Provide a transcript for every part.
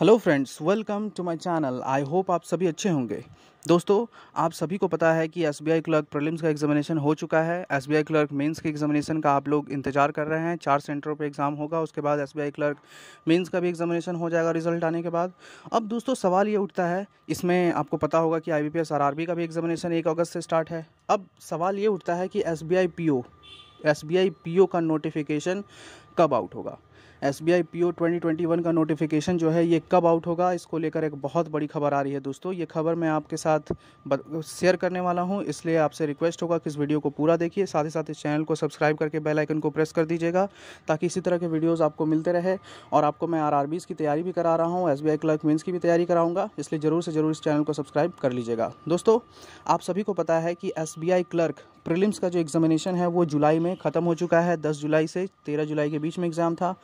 hello friends welcome to my channel I hope आप सभी अच्छे होंगे दोस्तों आप सभी को पता है कि एस क्लर्क प्रीलिम्स का एग्जामिनेशन हो चुका है एस क्लर्क मेंस के एग्जामिनेशन का आप लोग इंतजार कर रहे हैं चार सेंटरों पे एग्ज़ाम होगा उसके बाद एस क्लर्क मेंस का भी एग्जामिनेशन हो जाएगा रिजल्ट आने के बाद अब दोस्तों सवाल ये उठता है इसमें आपको पता होगा कि आई बी का भी एग्जामिनेशन एक अगस्त से स्टार्ट है अब सवाल ये उठता है कि एस बी आई का नोटिफिकेशन कब आउट होगा S B I P O twenty twenty one का नोटिफिकेशन जो है ये कब आउट होगा इसको लेकर एक बहुत बड़ी खबर आ रही है दोस्तों ये खबर मैं आपके साथ शेयर करने वाला हूँ इसलिए आपसे रिक्वेस्ट होगा कि इस वीडियो को पूरा देखिए साथ ही साथ इस चैनल को सब्सक्राइब करके बेल आइकन को प्रेस कर दीजिएगा ताकि इसी तरह के वीडियोज़ आपको मिलते रहे और आपको मैं आर की तैयारी भी करा रहा हूँ S B I clerk mains की भी तैयारी कराऊंगा इसलिए ज़रूर से ज़रूर इस चैनल को सब्सक्राइब कर लीजिएगा दोस्तों आप सभी को पता है कि S B I clerk prelims का जो एग्जामिनेशन है वो जुलाई में ख़त्म हो चुका है 10 जुलाई से 13 जुलाई के बीच में एग्ज़ाम था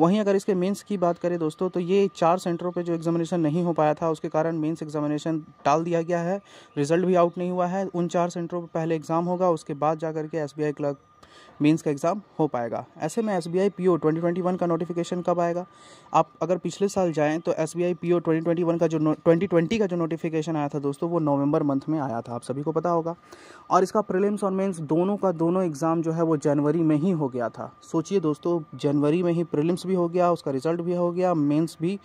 वहीं अगर इसके मेंस की बात करें दोस्तों तो ये चार सेंटरों पे जो एग्जामिनेशन नहीं हो पाया था उसके कारण मेंस एग्जामिनेशन टाल दिया गया है रिजल्ट भी आउट नहीं हुआ है उन चार सेंटरों पर पहले एग्ज़ाम होगा उसके बाद जाकर के एस क्लर्क मेंस का एग्ज़ाम हो पाएगा ऐसे में S B I P O twenty twenty one का नोटिफिकेशन कब आएगा आप अगर पिछले साल जाएँ तो S B I P O twenty twenty one का जो ट्वेंटी ट्वेंटी का जो नोटिफिकेशन आया था दोस्तों वो नवंबर मंथ में आया था आप सभी को पता होगा और इसका प्रिलिम्स और मेंस दोनों का दोनों एग्ज़ाम जो है वो जनवरी में ही हो गया था सोचिए दोस्तों जनवरी में ही प्रिलिम्स भी हो गया उसका रिजल्ट भी हो गया मेन्स भी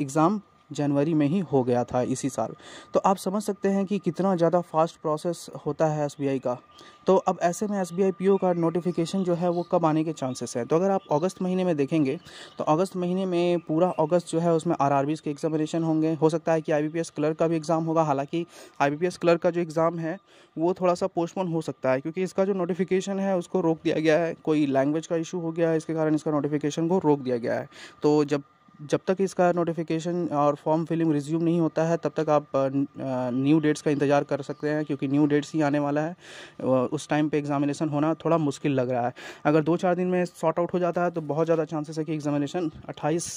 एग्ज़ाम जनवरी में ही हो गया था इसी साल तो आप समझ सकते हैं कि कितना ज़्यादा फास्ट प्रोसेस होता है एस का तो अब ऐसे में एस बी का नोटिफिकेशन जो है वो कब आने के चांसेस हैं तो अगर आप अगस्त महीने में देखेंगे तो अगस्त महीने में पूरा अगस्त जो है उसमें आर आर के एग्जामिनेशन होंगे हो सकता है कि आई बी क्लर्क का भी एग्ज़ाम होगा हालाँकि आई बी क्लर्क का जो एग्ज़ाम है वो थोड़ा सा पोस्टपोन हो सकता है क्योंकि इसका जो नोटिफिकेशन है उसको रोक दिया गया है कोई लैंग्वेज का इशू हो गया है इसके कारण इसका नोटिफिकेशन को रोक दिया गया है तो जब जब तक इसका नोटिफिकेशन और फॉर्म फिलिंग रिज्यूम नहीं होता है तब तक आप न्यू डेट्स का इंतज़ार कर सकते हैं क्योंकि न्यू डेट्स ही आने वाला है उस टाइम पे एग्जामिनेशन होना थोड़ा मुश्किल लग रहा है अगर दो चार दिन में सॉर्ट आउट हो जाता है तो बहुत ज़्यादा चांसेस है कि एग्ज़ामिनेशन 28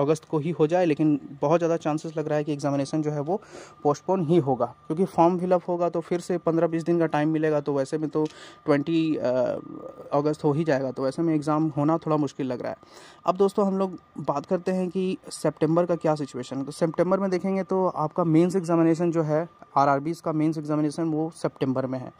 अगस्त को ही हो जाए लेकिन बहुत ज़्यादा चांसेस लग रहा है कि एग्ज़ामिनेशन जो है वो पोस्टपोन ही होगा क्योंकि फॉर्म फिलअप होगा तो फिर से पंद्रह बीस दिन का टाइम मिलेगा तो वैसे में तो ट्वेंटी अगस्त हो ही जाएगा तो वैसे में एग्ज़ाम होना थोड़ा मुश्किल लग रहा है अब दोस्तों हम लोग बात करते हैं कि सितंबर का क्या सिचुएशन तो सितंबर में देखेंगे तो आपका मेंस एग्जामिनेशन जो है आर का मेंस एग्जामिनेशन वो सितंबर में है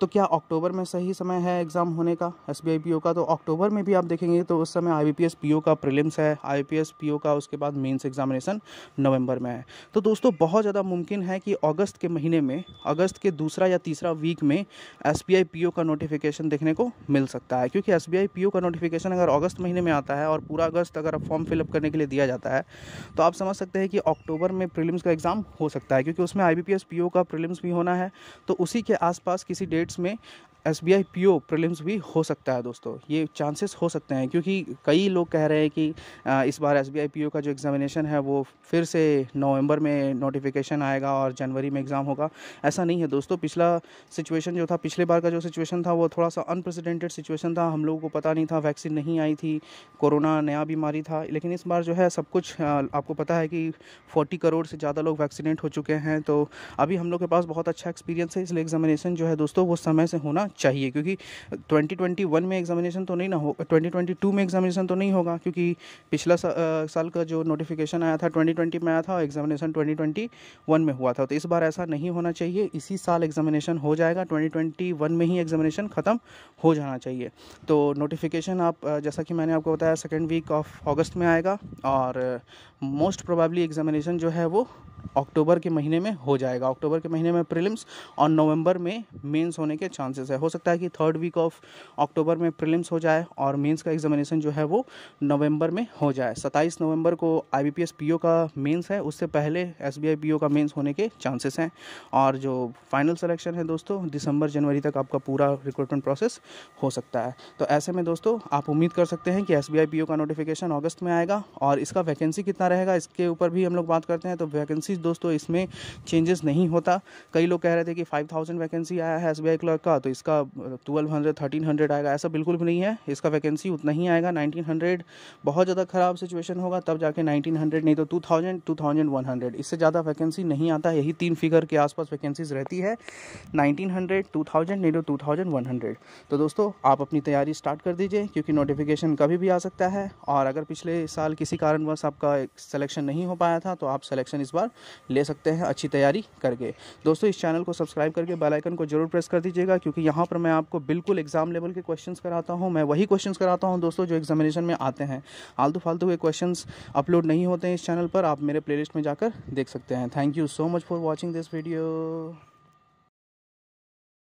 तो क्या अक्टूबर में सही समय है एग्ज़ाम होने का एस बी का तो अक्टूबर में भी आप देखेंगे तो उस समय आई बी का प्रिलिम्स है आई बी का उसके बाद मेंस एग्जामिनेशन नवंबर में है तो दोस्तों बहुत ज़्यादा मुमकिन है कि अगस्त के महीने में अगस्त के दूसरा या तीसरा वीक में एस बी का नोटिफिकेशन देखने को मिल सकता है क्योंकि एस बी का नोटिफिकेशन अगर अगस्त महीने में आता है और पूरा अगस्त अगर फॉर्म फिलअप करने के लिए दिया जाता है तो आप समझ सकते हैं कि अक्टूबर में प्रिलिम्स का एग्ज़ाम हो सकता है क्योंकि उसमें आई बी का प्रिलिम्स भी होना है तो उसी के आसपास किसी डेट मिनट्स में S B I P O prelims भी हो सकता है दोस्तों ये चांसेस हो सकते हैं क्योंकि कई लोग कह रहे हैं कि इस बार S B I P O का जो एग्ज़ामिनेशन है वो फिर से नवंबर में नोटिफिकेशन आएगा और जनवरी में एग्ज़ाम होगा ऐसा नहीं है दोस्तों पिछला सिचुएशन जो था पिछले बार का जो सिचुएशन था वो थोड़ा सा अनप्रेसिडेंटेड सिचुएशन था हम लोगों को पता नहीं था वैक्सीन नहीं आई थी कोरोना नया बीमारी था लेकिन इस बार जो है सब कुछ आपको पता है कि फोर्टी करोड़ से ज़्यादा लोग वैक्सीनेट हो चुके हैं तो अभी हम लोग के पास बहुत अच्छा एक्सपीरियंस है इसलिए एग्ज़ामिनेशन जो है दोस्तों वो समय से होना चाहिए क्योंकि 2021 में एग्जामिनेशन तो नहीं ना हो 2022 में एग्जामिनेशन तो नहीं होगा क्योंकि पिछला सा, साल का जो नोटिफिकेशन आया था 2020 में आया था और एग्जामिनेशन 2021 में हुआ था तो इस बार ऐसा नहीं होना चाहिए इसी साल एग्जामिनेशन हो जाएगा 2021 में ही एग्जामिनेशन ख़त्म हो जाना चाहिए तो नोटिफिकेशन आप जैसा कि मैंने आपको बताया सेकेंड वीक ऑफ ऑगस्ट में आएगा और मोस्ट प्रोबेबली एग्जामिनेशन जो है वो अक्टूबर के महीने में हो जाएगा अक्टूबर के महीने में प्रीलिम्स और नवंबर में मेंस होने के चांसेस है हो सकता है कि थर्ड वीक ऑफ अक्टूबर में प्रीलिम्स हो जाए और मेंस का एग्जामिनेशन जो है वो नवंबर में हो जाए 27 नवंबर को आई बी पी का मेंस है उससे पहले एस बी पी का मेंस होने के चांसेस हैं और जो फाइनल सेलेक्शन है दोस्तों दिसंबर जनवरी तक आपका पूरा रिक्रूटमेंट प्रोसेस हो सकता है तो ऐसे में दोस्तों आप उम्मीद कर सकते हैं कि एस बी का नोटिफिकेशन अगस्त में आएगा और इसका वैकेंसी कितना रहेगा इसके ऊपर भी हम लोग बात करते हैं तो वैकेंसी चीज़ दोस्तों इसमें चेंजेस नहीं होता कई लोग कह रहे थे कि फाइव थाउजेंड वैकेंसी आया है एस क्लर्क का तो इसका ट्वेल्व हंड्रेड थर्टीन हंड्रेड आएगा ऐसा बिल्कुल भी नहीं है इसका वैकेंसी उतना ही आएगा नाइनटीन हंड्रेड बहुत ज़्यादा ख़राब सिचुएशन होगा तब जाके नाइनटीन हंड्रेड नहीं तो two thousand two thousand one hundred इससे ज़्यादा वैकेंसी नहीं आता यही तीन फिगर के आसपास वैकेंसीज रहती है नाइनटीन हंड्रेड टू थाउजेंड नहीं तो टू थाउजेंड वन हंड्रेड तो दोस्तों आप अपनी तैयारी स्टार्ट कर दीजिए क्योंकि नोटिफिकेशन कभी भी आ सकता है और अगर पिछले साल किसी कारणवश आपका सिलेक्शन नहीं हो पाया था तो आप सिलेक्शन इस बार ले सकते हैं अच्छी तैयारी करके दोस्तों इस चैनल को सब्सक्राइब करके बेल आइकन को जरूर प्रेस कर दीजिएगा क्योंकि यहाँ पर मैं आपको बिल्कुल एग्जाम लेवल के क्वेश्चन कराता हूँ मैं वही क्वेश्चन कराता हूँ दोस्तों जो एग्जामिनेशन में आते हैं आलतू फालतू के क्वेश्चन अपलोड नहीं होते हैं इस चैनल पर आप मेरे प्ले में जाकर देख सकते हैं thank you so much for watching this video